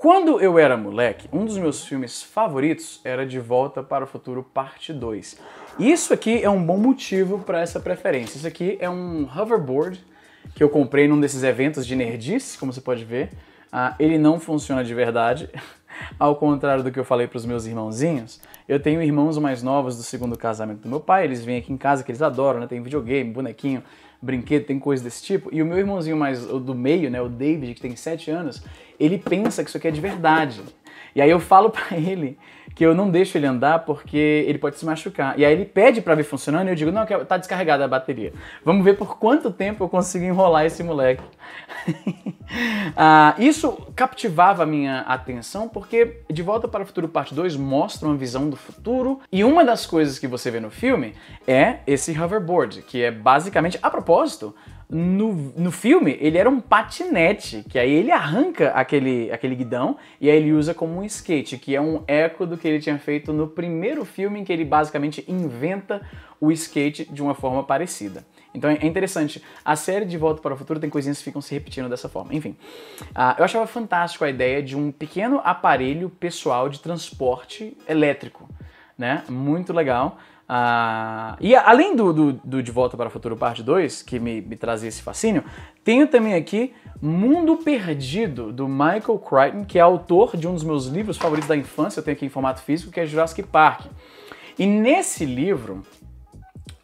Quando eu era moleque, um dos meus filmes favoritos era De Volta para o Futuro Parte 2. E isso aqui é um bom motivo para essa preferência. Isso aqui é um hoverboard que eu comprei num desses eventos de nerdice, como você pode ver. Ah, ele não funciona de verdade. Ao contrário do que eu falei para os meus irmãozinhos, eu tenho irmãos mais novos do segundo casamento do meu pai. Eles vêm aqui em casa que eles adoram, né? Tem videogame, bonequinho brinquedo, tem coisa desse tipo. E o meu irmãozinho mais do meio, né, o David, que tem 7 anos, ele pensa que isso aqui é de verdade. E aí eu falo para ele que eu não deixo ele andar porque ele pode se machucar. E aí ele pede para ver funcionando e eu digo: "Não, tá descarregada a bateria. Vamos ver por quanto tempo eu consigo enrolar esse moleque". ah, isso captivava a minha atenção porque De Volta para o Futuro Parte 2 mostra uma visão do futuro e uma das coisas que você vê no filme é esse hoverboard, que é basicamente a propósito no, no filme, ele era um patinete, que aí ele arranca aquele, aquele guidão e aí ele usa como um skate, que é um eco do que ele tinha feito no primeiro filme, em que ele basicamente inventa o skate de uma forma parecida. Então é interessante. A série de Volta para o Futuro tem coisinhas que ficam se repetindo dessa forma. Enfim, uh, eu achava fantástico a ideia de um pequeno aparelho pessoal de transporte elétrico, né? Muito legal. Ah, e além do, do, do, De Volta para o Futuro Parte 2, que me, me trazia esse fascínio, tenho também aqui Mundo Perdido, do Michael Crichton, que é autor de um dos meus livros favoritos da infância, eu tenho aqui em formato físico, que é Jurassic Park. E nesse livro,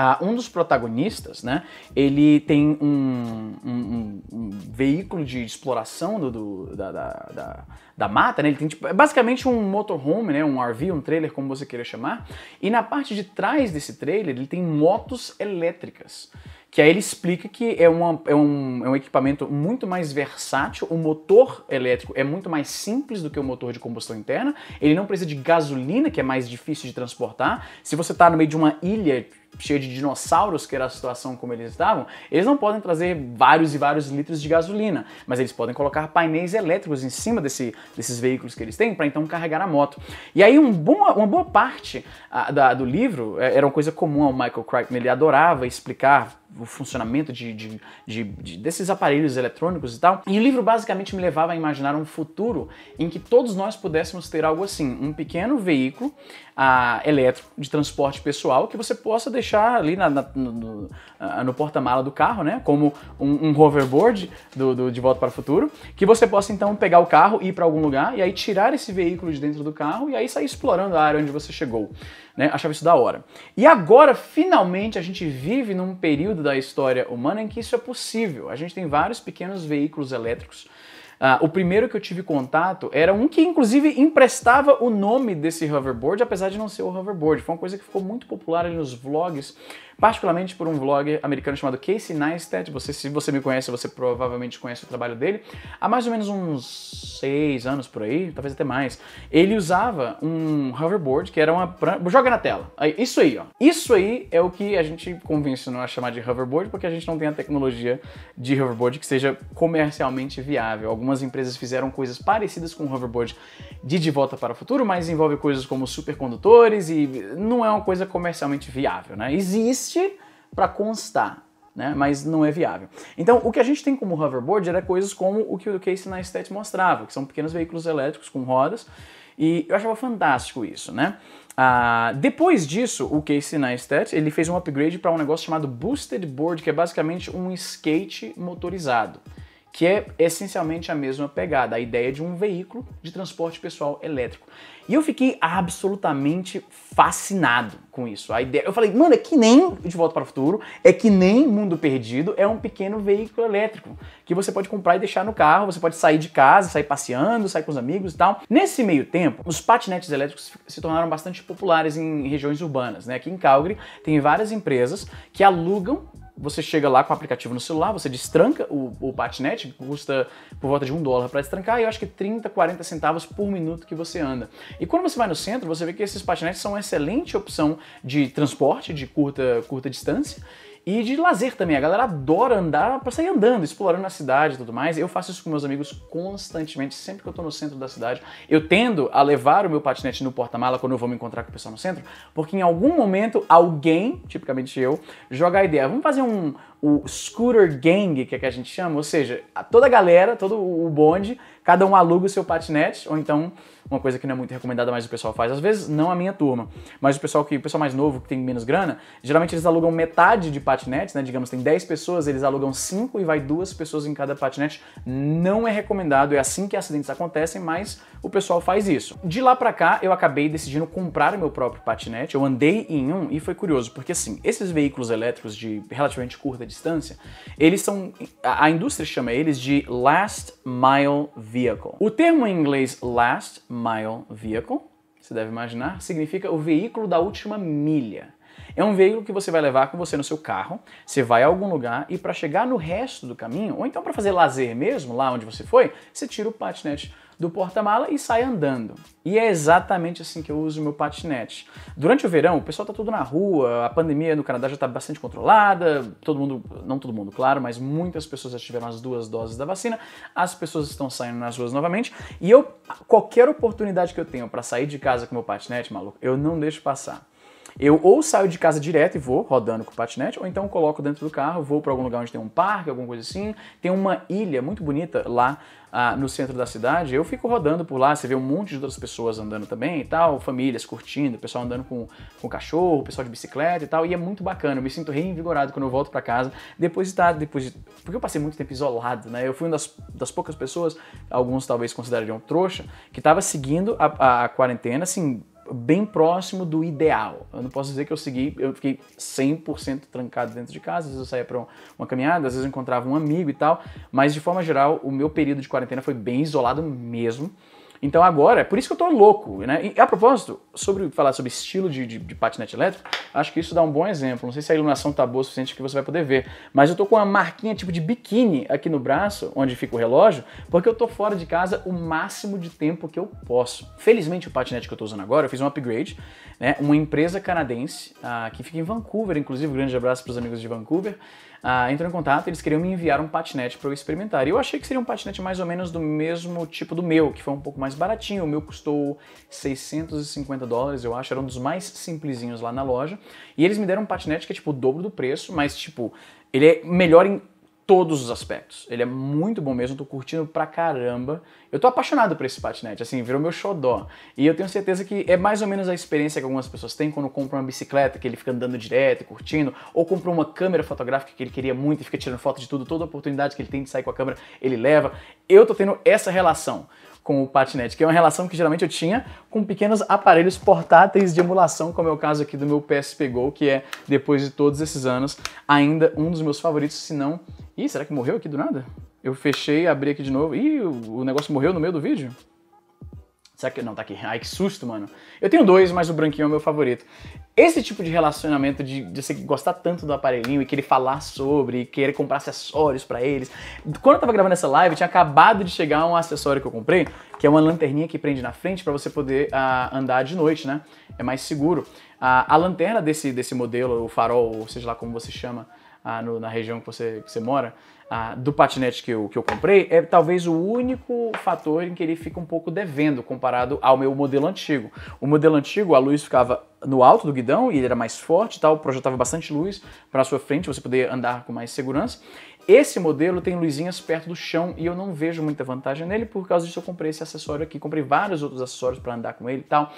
Uh, um dos protagonistas, né? Ele tem um, um, um, um veículo de exploração do, do da, da, da, da, mata, né? Ele tem tipo, é basicamente um motorhome, né? Um RV, um trailer, como você queira chamar. E na parte de trás desse trailer, ele tem motos elétricas que aí ele explica que é, uma, é, um, é um equipamento muito mais versátil, o motor elétrico é muito mais simples do que o motor de combustão interna, ele não precisa de gasolina, que é mais difícil de transportar. Se você está no meio de uma ilha cheia de dinossauros, que era a situação como eles estavam, eles não podem trazer vários e vários litros de gasolina, mas eles podem colocar painéis elétricos em cima desse, desses veículos que eles têm para então carregar a moto. E aí um boa uma boa parte a, ah, da, do livro é, era uma coisa comum ao Michael Crichton, ele adorava explicar o funcionamento de, de, de, de, desses aparelhos eletrônicos e tal. E o livro basicamente me levava a imaginar um futuro em que todos nós pudéssemos ter algo assim, um pequeno veículo uh, elétrico de transporte pessoal que você possa deixar ali na, na, no, no, uh, no porta-mala do carro, né? Como um, um hoverboard do, do, De Volta para o Futuro, que você possa então pegar o carro, ir para algum lugar e aí tirar esse veículo de dentro do carro e aí sair explorando a área onde você chegou. Né? Achava isso da hora. E agora, finalmente, a gente vive num período da história humana em é que isso é possível. A gente tem vários pequenos veículos elétricos. Ah, o primeiro que eu tive contato era um que, inclusive, emprestava o nome desse hoverboard, apesar de não ser o hoverboard. Foi uma coisa que ficou muito popular ali nos vlogs particularmente por um vlogger americano chamado Casey Neistat. Você, se você me conhece, você provavelmente conhece o trabalho dele. Há mais ou menos uns seis anos por aí, talvez até mais, ele usava um hoverboard que era uma... Joga na tela. Isso aí, ó. Isso aí é o que a gente convencionou a chamar de hoverboard porque a gente não tem a tecnologia de hoverboard que seja comercialmente viável. Algumas empresas fizeram coisas parecidas com o hoverboard de De Volta para o Futuro, mas envolve coisas como supercondutores e não é uma coisa comercialmente viável, né? Existe existe para constar, né? mas não é viável. Então, o que a gente tem como hoverboard era é coisas como o que o Casey Neistat mostrava, que são pequenos veículos elétricos com rodas, e eu achava fantástico isso, né? Ah, depois disso, o Casey Neistat ele fez um upgrade para um negócio chamado Boosted Board, que é basicamente um skate motorizado que é essencialmente a mesma pegada, a ideia de um veículo de transporte pessoal elétrico. E eu fiquei absolutamente fascinado com isso. A ideia, eu falei, mano, é que nem De Volta para o Futuro, é que nem Mundo Perdido, é um pequeno veículo elétrico que você pode comprar e deixar no carro, você pode sair de casa, sair passeando, sair com os amigos e tal. Nesse meio tempo, os patinetes elétricos se tornaram bastante populares em regiões urbanas, né? Aqui em Calgary tem várias empresas que alugam você chega lá com o aplicativo no celular, você destranca o, o patinete, custa por volta de um dólar para destrancar, e eu acho que 30, 40 centavos por minuto que você anda. E quando você vai no centro, você vê que esses patinetes são uma excelente opção de transporte de curta, curta distância e de lazer também, a galera adora andar para sair andando, explorando a cidade e tudo mais. Eu faço isso com meus amigos constantemente, sempre que eu tô no centro da cidade. Eu tendo a levar o meu patinete no porta-mala quando eu vou me encontrar com o pessoal no centro, porque em algum momento alguém, tipicamente eu, joga a ideia. Vamos fazer um, o scooter gang, que é que a gente chama, ou seja, toda a galera, todo o bonde, cada um aluga o seu patinete, ou então, uma coisa que não é muito recomendada, mas o pessoal faz, às vezes não a minha turma, mas o pessoal que o pessoal mais novo, que tem menos grana, geralmente eles alugam metade de patinetes, né? Digamos, tem 10 pessoas, eles alugam 5 e vai duas pessoas em cada patinete. Não é recomendado, é assim que acidentes acontecem, mas o pessoal faz isso. De lá pra cá, eu acabei decidindo comprar o meu próprio patinete, eu andei em um e foi curioso, porque assim, esses veículos elétricos de relativamente curta distância, eles são, a indústria chama eles de last mile vehicle. O termo em inglês last mile vehicle, você deve imaginar, significa o veículo da última milha. É um veículo que você vai levar com você no seu carro, você vai a algum lugar e para chegar no resto do caminho, ou então para fazer lazer mesmo, lá onde você foi, você tira o patinete do porta-mala e sai andando. E é exatamente assim que eu uso o meu patinete. Durante o verão, o pessoal tá tudo na rua, a pandemia no Canadá já tá bastante controlada, todo mundo, não todo mundo, claro, mas muitas pessoas já tiveram as duas doses da vacina, as pessoas estão saindo nas ruas novamente, e eu, qualquer oportunidade que eu tenho para sair de casa com meu patinete, maluco, eu não deixo passar eu ou saio de casa direto e vou rodando com o patinete, ou então coloco dentro do carro, vou para algum lugar onde tem um parque, alguma coisa assim. Tem uma ilha muito bonita lá ah, no centro da cidade. Eu fico rodando por lá, você vê um monte de outras pessoas andando também e tal, famílias curtindo, pessoal andando com, com cachorro, pessoal de bicicleta e tal, e é muito bacana. Eu me sinto reinvigorado quando eu volto para casa, depois de tá, estar, depois de, porque eu passei muito tempo isolado, né? Eu fui uma das, das poucas pessoas, alguns talvez considerariam trouxa, que estava seguindo a, a, a quarentena, assim, bem próximo do ideal. Eu não posso dizer que eu segui, eu fiquei 100% trancado dentro de casa, às vezes eu saía para uma caminhada, às vezes eu encontrava um amigo e tal, mas de forma geral, o meu período de quarentena foi bem isolado mesmo. Então agora, é por isso que eu tô louco, né? E a propósito, sobre falar sobre estilo de, de, de, patinete elétrico, acho que isso dá um bom exemplo. Não sei se a iluminação tá boa o suficiente que você vai poder ver, mas eu tô com uma marquinha tipo de biquíni aqui no braço, onde fica o relógio, porque eu tô fora de casa o máximo de tempo que eu posso. Felizmente o patinete que eu tô usando agora, eu fiz um upgrade, né? Uma empresa canadense, uh, que fica em Vancouver, inclusive, um grande abraço para os amigos de Vancouver, uh, entrou em contato, eles queriam me enviar um patinete para eu experimentar. E eu achei que seria um patinete mais ou menos do mesmo tipo do meu, que foi um pouco mais mais baratinho, o meu custou 650 dólares, eu acho, era um dos mais simplesinhos lá na loja. E eles me deram um patinete que é tipo o dobro do preço, mas tipo, ele é melhor em todos os aspectos. Ele é muito bom mesmo, tô curtindo pra caramba. Eu tô apaixonado por esse patinete, assim, virou meu xodó. E eu tenho certeza que é mais ou menos a experiência que algumas pessoas têm quando compram uma bicicleta, que ele fica andando direto, curtindo, ou compram uma câmera fotográfica que ele queria muito e fica tirando foto de tudo, toda oportunidade que ele tem de sair com a câmera, ele leva. Eu tô tendo essa relação com o patinete, que é uma relação que geralmente eu tinha com pequenos aparelhos portáteis de emulação, como é o caso aqui do meu PSP Go, que é, depois de todos esses anos, ainda um dos meus favoritos, se não... Ih, será que morreu aqui do nada? Eu fechei, abri aqui de novo. Ih, o negócio morreu no meio do vídeo? Será que. Não, tá aqui. Ai, que susto, mano. Eu tenho dois, mas o branquinho é o meu favorito. Esse tipo de relacionamento de, de você gostar tanto do aparelhinho e querer falar sobre, querer comprar acessórios para eles. Quando eu tava gravando essa live, tinha acabado de chegar um acessório que eu comprei, que é uma lanterninha que prende na frente para você poder uh, andar de noite, né? É mais seguro. Uh, a lanterna desse, desse modelo, o farol, ou seja lá como você chama, uh, no, na região que você, que você mora, ah, do patinete que eu, que eu comprei é talvez o único fator em que ele fica um pouco devendo comparado ao meu modelo antigo. O modelo antigo, a luz ficava no alto do guidão e ele era mais forte e tal, projetava bastante luz para sua frente, você poder andar com mais segurança. Esse modelo tem luzinhas perto do chão e eu não vejo muita vantagem nele, por causa disso eu comprei esse acessório aqui, comprei vários outros acessórios para andar com ele e tal.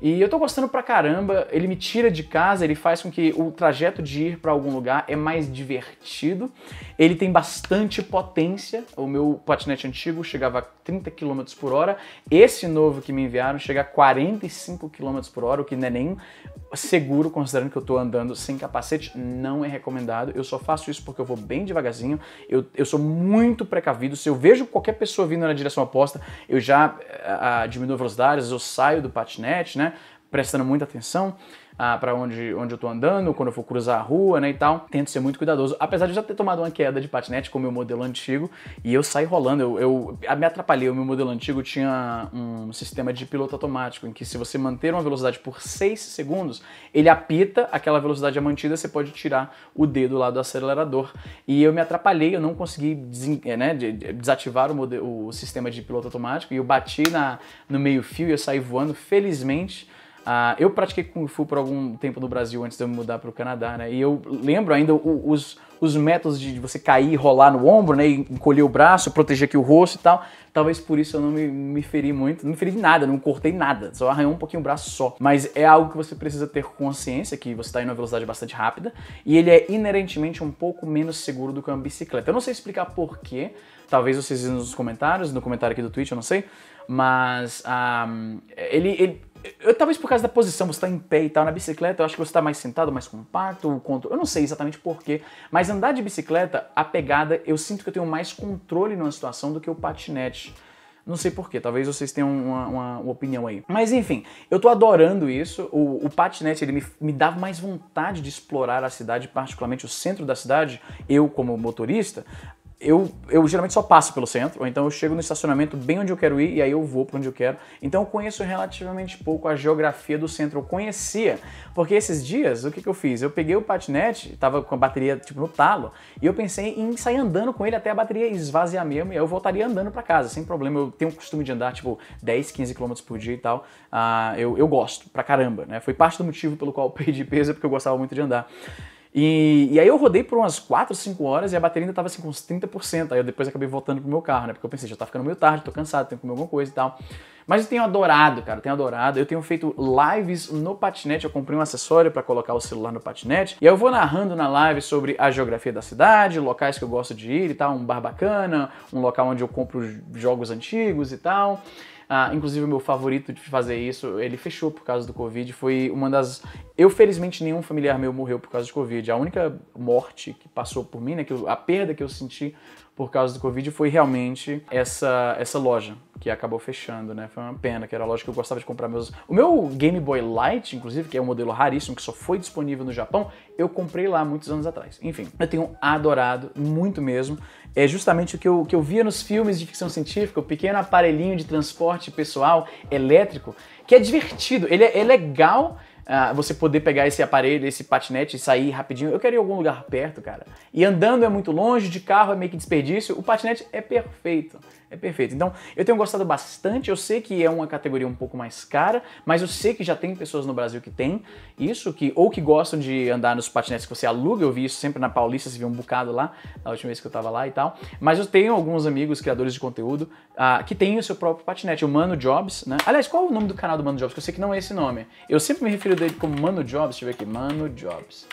E eu tô gostando pra caramba, ele me tira de casa, ele faz com que o trajeto de ir para algum lugar é mais divertido. Ele tem bastante potência, o meu patinete antigo chegava a 30 km por hora, esse novo que me enviaram chega a 45 km por hora, o que não é nem seguro considerando que eu tô andando sem capacete, não é recomendado. Eu só faço isso porque eu vou bem devagarzinho sozinho. Eu, eu sou muito precavido. Se eu vejo qualquer pessoa vindo na direção oposta, eu já a, eh, a, ah, diminuo velocidades, eu saio do patinete, né? prestando muita atenção ah, para onde, onde eu tô andando, quando eu for cruzar a rua, né, e tal. Tento ser muito cuidadoso, apesar de eu já ter tomado uma queda de patinete com o meu modelo antigo e eu saí rolando, eu, eu me atrapalhei. O meu modelo antigo tinha um sistema de piloto automático em que se você manter uma velocidade por 6 segundos, ele apita, aquela velocidade é mantida, você pode tirar o dedo lá do acelerador. E eu me atrapalhei, eu não consegui eh, né, desativar o, modelo, o sistema de piloto automático e eu bati na, no meio fio e eu saí voando, felizmente Uh, eu pratiquei Kung Fu por algum tempo no Brasil antes de eu me mudar para o Canadá, né? E eu lembro ainda os, os métodos de você cair e rolar no ombro, né? E encolher o braço, proteger aqui o rosto e tal. Talvez por isso eu não me, me feri muito, não me feri de nada, não cortei nada, só arranhou um pouquinho o braço só. Mas é algo que você precisa ter consciência, que você está em uma velocidade bastante rápida, e ele é inerentemente um pouco menos seguro do que uma bicicleta. Eu não sei explicar porquê, talvez vocês nos comentários, no comentário aqui do Twitch, eu não sei, mas um, ah, ele, ele eu, talvez por causa da posição, você está em pé e tal, na bicicleta eu acho que você está mais sentado, mais compacto, o controle, eu não sei exatamente porquê, mas andar de bicicleta, a pegada, eu sinto que eu tenho mais controle numa situação do que o patinete. Não sei porquê, talvez vocês tenham uma, uma, uma, opinião aí. Mas enfim, eu tô adorando isso. O, o patinete, ele me, me dava mais vontade de explorar a cidade, particularmente o centro da cidade, eu como motorista, eu, eu geralmente só passo pelo centro, ou então eu chego no estacionamento bem onde eu quero ir e aí eu vou para onde eu quero. Então eu conheço relativamente pouco a geografia do centro. Eu conhecia, porque esses dias, o que, que eu fiz? Eu peguei o patinete, tava com a bateria tipo no talo, e eu pensei em sair andando com ele até a bateria esvaziar mesmo, e aí eu voltaria andando para casa, sem problema. Eu tenho o costume de andar tipo 10, 15 km por dia e tal. Ah, eu, eu gosto pra caramba, né? Foi parte do motivo pelo qual eu perdi peso, é porque eu gostava muito de andar. E, e, aí eu rodei por umas 4, 5 horas e a bateria ainda tava assim com uns 30%. Aí eu depois acabei voltando pro meu carro, né? Porque eu pensei, já tá ficando meio tarde, tô cansado, tenho que comer alguma coisa e tal. Mas eu tenho adorado, cara, eu tenho adorado. Eu tenho feito lives no patinete, eu comprei um acessório para colocar o celular no patinete. E aí eu vou narrando na live sobre a geografia da cidade, locais que eu gosto de ir e tal, um bar bacana, um local onde eu compro jogos antigos e tal. Ah, inclusive o meu favorito de fazer isso, ele fechou por causa do Covid, foi uma das... Eu, felizmente, nenhum familiar meu morreu por causa do Covid. A única morte que passou por mim, né, que eu, a perda que eu senti por causa do Covid foi realmente essa, essa loja que acabou fechando, né? Foi uma pena, que era a loja que eu gostava de comprar meus... O meu Game Boy Light, inclusive, que é um modelo raríssimo, que só foi disponível no Japão, eu comprei lá muitos anos atrás. Enfim, eu tenho adorado, muito mesmo. É justamente o que eu, que eu via nos filmes de ficção científica, o pequeno aparelhinho de transporte pessoal elétrico, que é divertido, ele é, é legal uh, você poder pegar esse aparelho, esse patinete e sair rapidinho. Eu quero ir em algum lugar perto, cara. E andando é muito longe, de carro é meio que desperdício, o patinete é perfeito é perfeito. Então, eu tenho gostado bastante, eu sei que é uma categoria um pouco mais cara, mas eu sei que já tem pessoas no Brasil que tem isso, que ou que gostam de andar nos patinetes que você aluga, eu vi isso sempre na Paulista, se viu um bocado lá, na última vez que eu tava lá e tal. Mas eu tenho alguns amigos, criadores de conteúdo, uh, que têm o seu próprio patinete, o Mano Jobs, né? Aliás, qual é o nome do canal do Mano Jobs? Que eu sei que não é esse nome. Eu sempre me refiro dele como Mano Jobs, deixa eu ver aqui, Mano Jobs.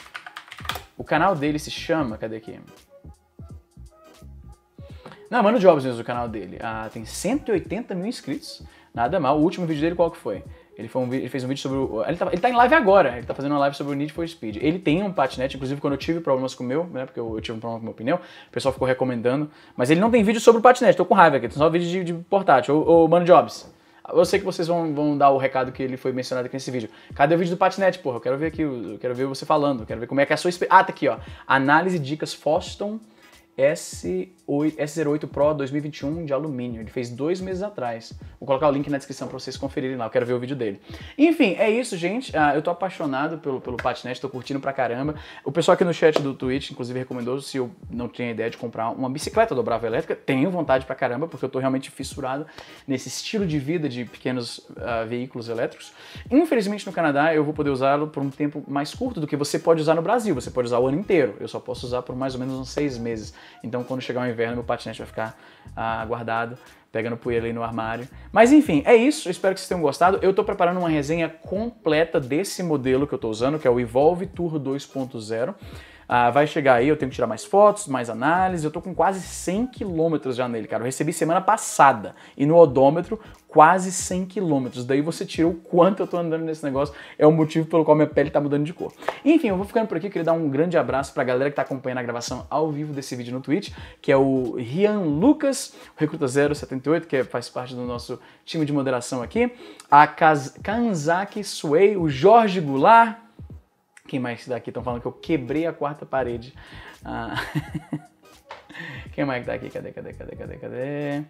O canal dele se chama, cadê aqui? Não, Mano Jobs mesmo, o canal dele. Ah, tem 180 mil inscritos. Nada mal. O último vídeo dele qual que foi? Ele, foi um, ele fez um vídeo sobre o... Ele tá, ele tá, em live agora. Ele tá fazendo uma live sobre o Need for Speed. Ele tem um patinete. Inclusive, quando eu tive problemas com o meu, né? Porque eu, eu tive um problema com o meu pneu. O pessoal ficou recomendando. Mas ele não tem vídeo sobre o patinete. Tô com raiva aqui. Tem só vídeo de, de portátil. Ô, Mano Jobs. Eu sei que vocês vão, vão dar o recado que ele foi mencionado aqui nesse vídeo. Cadê o vídeo do patinete, porra? Eu quero ver aqui, eu quero ver você falando, eu quero ver como é que é a sua experiência. Ah, tá aqui, ó. Análise e dicas Foston S S08 Pro 2021 de alumínio. Ele fez dois meses atrás. Vou colocar o link na descrição para vocês conferirem lá. Eu quero ver o vídeo dele. Enfim, é isso, gente. Ah, eu tô apaixonado pelo, pelo patinete, tô curtindo pra caramba. O pessoal aqui no chat do Twitch, inclusive, recomendou se eu não tinha ideia de comprar uma bicicleta dobrável elétrica. Tenho vontade pra caramba, porque eu tô realmente fissurado nesse estilo de vida de pequenos uh, veículos elétricos. Infelizmente, no Canadá, eu vou poder usá-lo por um tempo mais curto do que você pode usar no Brasil. Você pode usar o ano inteiro. Eu só posso usar por mais ou menos uns seis meses. Então, quando chegar um inverno meu patinete vai ficar ah, guardado, pegando poeira ali no armário. Mas enfim, é isso. Espero que vocês tenham gostado. Eu estou preparando uma resenha completa desse modelo que eu estou usando, que é o Evolve Tour 2.0. Ah, vai chegar aí, eu tenho que tirar mais fotos, mais análise. Eu tô com quase 100 quilômetros já nele, cara. Eu recebi semana passada e no odômetro quase 100 quilômetros. Daí você tirou o quanto eu tô andando nesse negócio. É o motivo pelo qual minha pele tá mudando de cor. Enfim, eu vou ficando por aqui. Queria dar um grande abraço pra galera que tá acompanhando a gravação ao vivo desse vídeo no Twitch, que é o Rian Lucas, o Recruta 078, que faz parte do nosso time de moderação aqui. A Kaz Kanzaki Suei, o Jorge Goulart, quem mais daqui? Estão falando que eu quebrei a quarta parede. Ah. Quem mais está aqui? Cadê, cadê, cadê, cadê, cadê?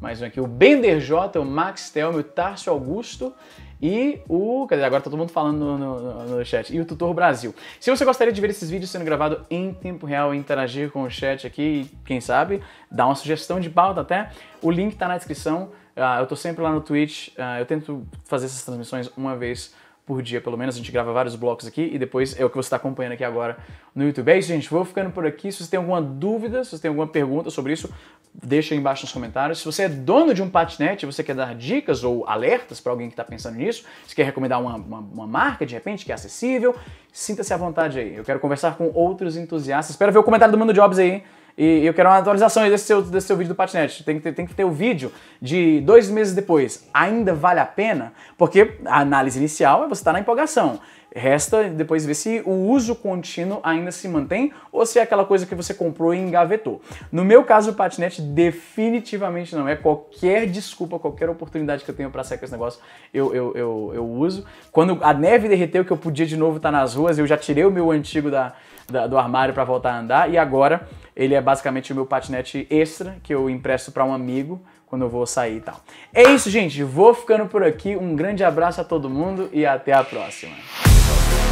Mais um aqui. O Bender J, o Max Telme, o Tarso Augusto e o. Cadê? Agora tá todo mundo falando no, no, no, chat. E o Tutor Brasil. Se você gostaria de ver esses vídeos sendo gravados em tempo real e interagir com o chat aqui, quem sabe, dá uma sugestão de pauta até. O link tá na descrição. Uh, eu tô sempre lá no Twitch. Uh, eu tento fazer essas transmissões uma vez por dia, pelo menos. A gente grava vários blocos aqui e depois é o que você está acompanhando aqui agora no YouTube. É isso, gente. Vou ficando por aqui. Se você tem alguma dúvida, se você tem alguma pergunta sobre isso, deixa aí embaixo nos comentários. Se você é dono de um patinete, você quer dar dicas ou alertas para alguém que está pensando nisso, se quer recomendar uma, uma, uma, marca de repente que é acessível, sinta-se à vontade aí. Eu quero conversar com outros entusiastas. Espero ver o comentário do Mano Jobs aí. E eu quero uma atualização desse seu, desse seu vídeo do patinete. Tem que, ter, tem que ter o vídeo de dois meses depois. Ainda vale a pena? Porque a análise inicial é você estar tá na empolgação. Resta depois ver se o uso contínuo ainda se mantém ou se é aquela coisa que você comprou e engavetou. No meu caso, o patinete definitivamente não é. Qualquer desculpa, qualquer oportunidade que eu tenho para sair com esse negócio, eu, eu, eu, eu, uso. Quando a neve derreteu, que eu podia de novo estar tá nas ruas, eu já tirei o meu antigo da, da do armário para voltar a andar e agora ele é basicamente o meu patinete extra que eu empresto para um amigo quando eu vou sair e tal. É isso, gente. Vou ficando por aqui. Um grande abraço a todo mundo e até a próxima. Okay.